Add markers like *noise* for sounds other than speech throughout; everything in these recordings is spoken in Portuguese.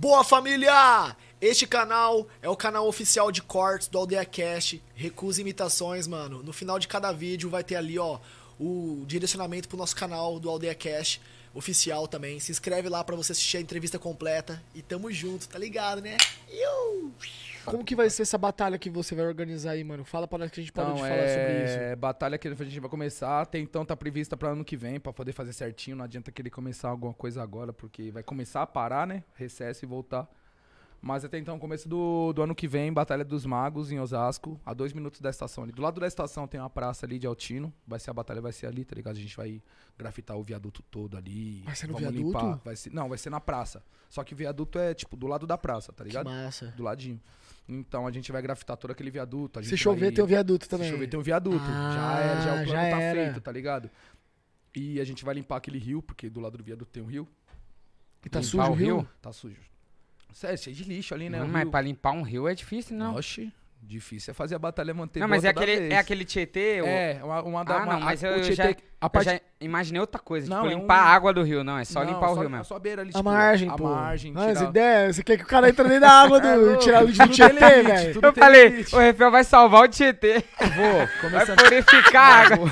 Boa família! Este canal é o canal oficial de cortes do Aldeia Cash. Recusa imitações, mano. No final de cada vídeo vai ter ali, ó, o direcionamento pro nosso canal do Aldeia Cash oficial também. Se inscreve lá para você assistir a entrevista completa. E tamo junto, tá ligado, né? Iu! Como que vai ser essa batalha que você vai organizar aí, mano? Fala pra nós que a gente então, pode é... falar sobre é isso. É, batalha que a gente vai começar, até então tá prevista pra ano que vem, pra poder fazer certinho. Não adianta querer começar alguma coisa agora, porque vai começar a parar, né? Recesso e voltar. Mas até então, começo do, do ano que vem, Batalha dos Magos em Osasco, a dois minutos da estação ali. Do lado da estação tem uma praça ali de Altino. Vai ser a batalha, vai ser ali, tá ligado? A gente vai grafitar o viaduto todo ali. Vai ser no vamos viaduto? limpar. Vai ser, não, vai ser na praça. Só que o viaduto é, tipo, do lado da praça, tá ligado? Que massa. Do ladinho. Então a gente vai grafitar todo aquele viaduto. se chover, vai... tem um viaduto também. Se chover, tem um viaduto. Ah, já é, já o plano já tá era. feito, tá ligado? E a gente vai limpar aquele rio, porque do lado do viaduto tem um rio. E tá limpar sujo o rio? Tá sujo. Sério, cheio de lixo ali, né? Não, mas pra limpar um rio é difícil, não. Oxi. Difícil é fazer a batalha manter Não, mas é aquele, é aquele Tietê? O... É, uma, uma da. Ah, uma, não, mas a, eu, tietê, já, a parte... já imaginei outra coisa. Não, tipo, é limpar um... a água do rio, não. É só não, limpar só, o rio mesmo. Só beira ali, tipo, a margem, pô. A margem, tirar... Mas ideia, você quer que o cara entre dentro da água *laughs* é do. tirar o lixo Tietê, velho? Eu falei, limite. o Refel vai salvar o Tietê. Vou, começando. Vai purificar a água.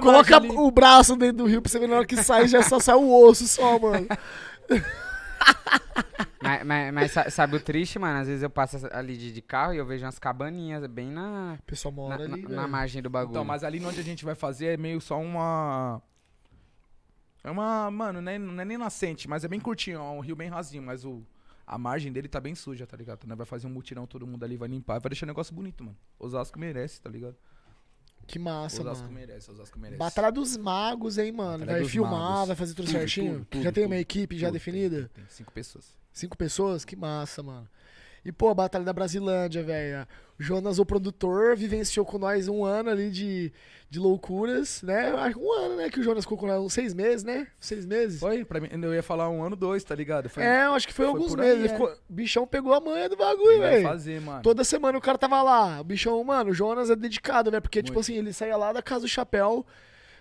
*laughs* Coloca o braço dentro do rio pra você ver na hora que sai, já só sai o osso só, mano mas, mas, mas, sabe o triste, mano? Às vezes eu passo ali de, de carro e eu vejo umas cabaninhas bem na. O pessoal mora na, ali. Na, na, né? margem do então, bagulho. Então, mas ali onde a gente vai fazer é meio só uma. É uma. Mano, não é, não é nem nascente, mas é bem curtinho, é um rio bem rasinho, mas o. A margem dele tá bem suja, tá ligado? Então, Vai fazer um mutirão, todo mundo ali vai limpar, vai deixar o negócio bonito, mano. Osasco merece, tá ligado? Que massa, Osasco mano. merece, Osasco merece. Batalha dos Magos, hein, mano? Batalha vai filmar, magos. vai fazer tudo certinho? Tudo, tudo, já tudo, tem uma equipe já definida? Tem, tem cinco pessoas. Cinco pessoas? Que massa, mano. E, pô, a Batalha da Brasilândia, velho. Jonas, o produtor, vivenciou com nós um ano ali de, de loucuras, né? Um ano, né? Que o Jonas ficou com nós, uns seis meses, né? Seis meses. Foi, pra mim, eu ia falar um ano, dois, tá ligado? Foi, é, eu acho que foi, foi alguns meses. Aí, é. ficou, é. bichão pegou a manha do bagulho, velho. fazer, mano. Toda semana o cara tava lá. O bichão, mano, o Jonas é dedicado, né? Porque, tipo Muito. tipo assim, ele saía lá da Casa do Chapéu.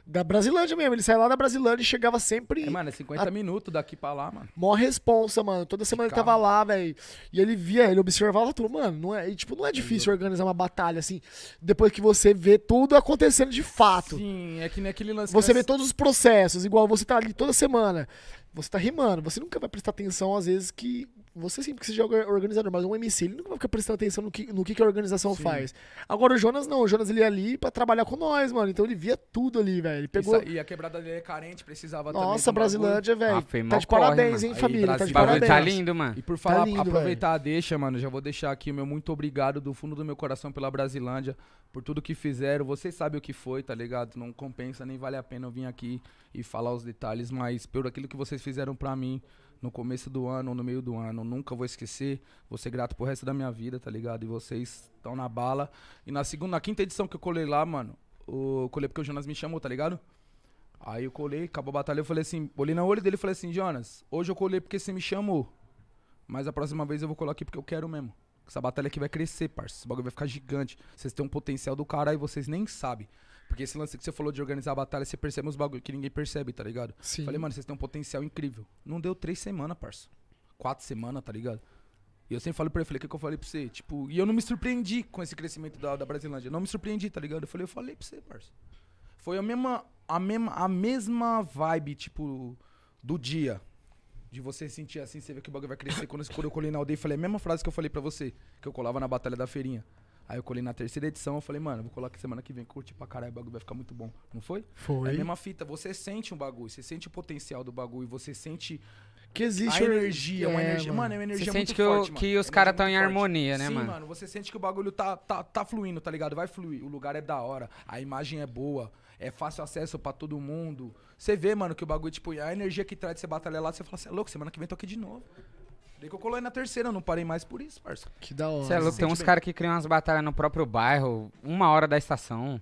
Da Brasilândia mesmo. Ele saía lá da Brasilândia e chegava sempre. É, mano, é 50 a... minutos daqui pra lá, mano. Mó responsa, mano. Toda semana ele tava lá, velho. E ele via, ele observava tudo, mano. Não é, e, tipo, não é difícil uhum. organizar uma batalha, assim, depois que você vê tudo acontecendo de fato. Sim, é que nem aquele lance. Você vê todos os processos, igual você tá ali toda semana você tá rimando, você nunca vai prestar atenção, às vezes, que. Você sempre que seja é organizador, mas um MC, ele nunca vai ficar prestando atenção no que, no que, a organização Sim. faz. Agora o Jonas não, o Jonas ele ia é ali pra trabalhar com nós, mano. Então ele via tudo ali, velho. Ele pegou. e a quebrada dele é carente, precisava Nossa, Brasilândia, velho. Ah, tá de corre, parabéns, mano. hein, Aí, família. Brasil... Tá de parabéns. Tá lindo, mano. E por falar, tá lindo, aproveitar véio. deixa, mano, já vou deixar aqui o meu muito obrigado do fundo do meu coração pela Brasilândia, por tudo que fizeram. Vocês sabem o que foi, tá ligado? Não compensa, nem vale a pena eu vir aqui e falar os detalhes, mas pelo aquilo que vocês vocês fizeram para mim no começo do ano, no meio do ano. Nunca vou esquecer. Vou ser grato pro resto da minha vida, tá ligado? E vocês estão na bala. E na segunda, na quinta edição que eu colei lá, mano, eu colei porque o Jonas me chamou, tá ligado? Aí eu colei, acabou a batalha, eu falei assim, olhei no olho dele e falei assim, Jonas, hoje eu colei porque você me chamou. Mas a próxima vez eu vou colar aqui porque eu quero mesmo. Essa batalha aqui vai crescer, parça. Esse bagulho vai ficar gigante. Vocês têm um potencial do cara e vocês nem sabem. Porque esse lance que você falou de organizar a batalha, você percebe os bagulho que ninguém percebe, tá ligado? Sim. Falei, mano, vocês têm um potencial incrível. Não deu três semanas, parça. Quatro semanas, tá ligado? E eu sempre falo pra ele, falei, o que, que eu falei pra você? Tipo, e eu não me surpreendi com esse crescimento da, da Brasilândia. não me surpreendi, tá ligado? Eu falei, eu falei pra você, parça. Foi a mesma, a mesma, a mesma vibe, tipo, do dia. De você sentir assim, você vê que o bagulho vai crescer. Quando eu colhei na aldeia, falei a mesma frase que eu falei pra você, que eu colava na Batalha da Feirinha. Aí eu colei na terceira edição, eu falei, mano, vou colocar semana que vem, curte pra caralho, o bagulho vai ficar muito bom. Não foi? Foi. É a mesma fita, você sente um bagulho, você sente o potencial do bagulho, você sente que existe a energia, é, é, é, uma energia. Mano, é uma energia você muito forte, Você sente que os caras estão em harmonia, né, Sim, mano? Sim, mano, você sente que o bagulho tá, tá, tá fluindo, tá ligado? Vai fluir. O lugar é da hora, a imagem é boa, é fácil acesso para todo mundo. Você vê, mano, que o bagulho, tipo, a energia que traz de você batalhar lá, você fala, você é louco, semana que vem tô aqui de novo dei que eu coloquei na terceira, eu não parei mais por isso, parça. Que da hora. Cê é tem uns caras que criam umas batalhas no próprio bairro, uma hora da estação.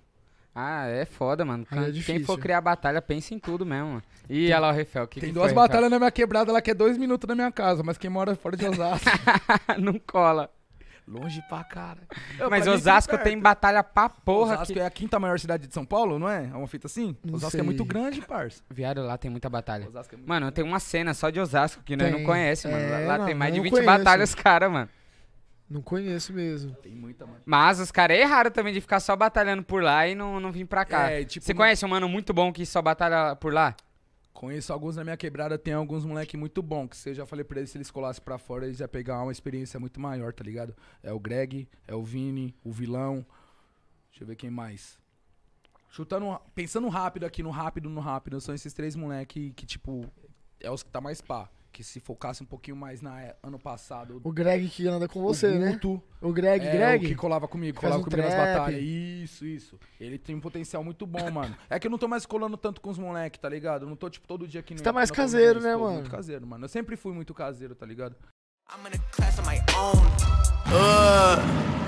Ah, é foda, mano. Aí é Quem for criar batalha, pensa em tudo mesmo. e Ih, olha lá o Refel. Que Tem que duas foi, batalhas na minha quebrada lá que é dois minutos da minha casa, mas quem mora fora de Osasco. *laughs* Não cola. Longe pra cara. Eu, Mas pra Osasco tem batalha pra porra. Osasco que... é a quinta maior cidade de São Paulo, não é? É uma fita assim? Não Osasco é sei. é muito grande, parça. *laughs* Viado, lá tem muita batalha. É muito mano, grande. tem uma cena só de Osasco que nós não conhece, mano. É, lá, tem mais de 20 conheço. batalhas, cara, mano. Não conheço mesmo. Tem muita, mano. Mas os caras é errado também de ficar só batalhando por lá e não, não vir pra cá. É, tipo, Você conhece um mano muito bom que só batalha por lá? Conheço alguns na minha quebrada, tem alguns moleque muito bom, que eu já falei pra eles, se eles colassem pra fora, eles iam pegar uma experiência muito maior, tá ligado? É o Greg, é o Vini, o Vilão. Deixa eu ver quem mais. Chutando, pensando rápido aqui, no rápido, no rápido, são esses três moleque que, tipo, é os que tá mais pá que se focasse um pouquinho mais na é, ano passado. O Greg que anda com você, o né? Guto, né? O Greg, é, Greg. O que colava comigo, colava um comigo trap. nas batalhas. Isso, isso. Ele tem um potencial muito bom, *coughs* mano. É que eu não tô mais colando tanto com os moleques, tá ligado? Eu não tô, tipo, todo dia aqui. Você tá mais caseiro, né, mano? Muito caseiro, mano. Eu sempre fui muito caseiro, tá ligado? I'm in a class my own. Uh.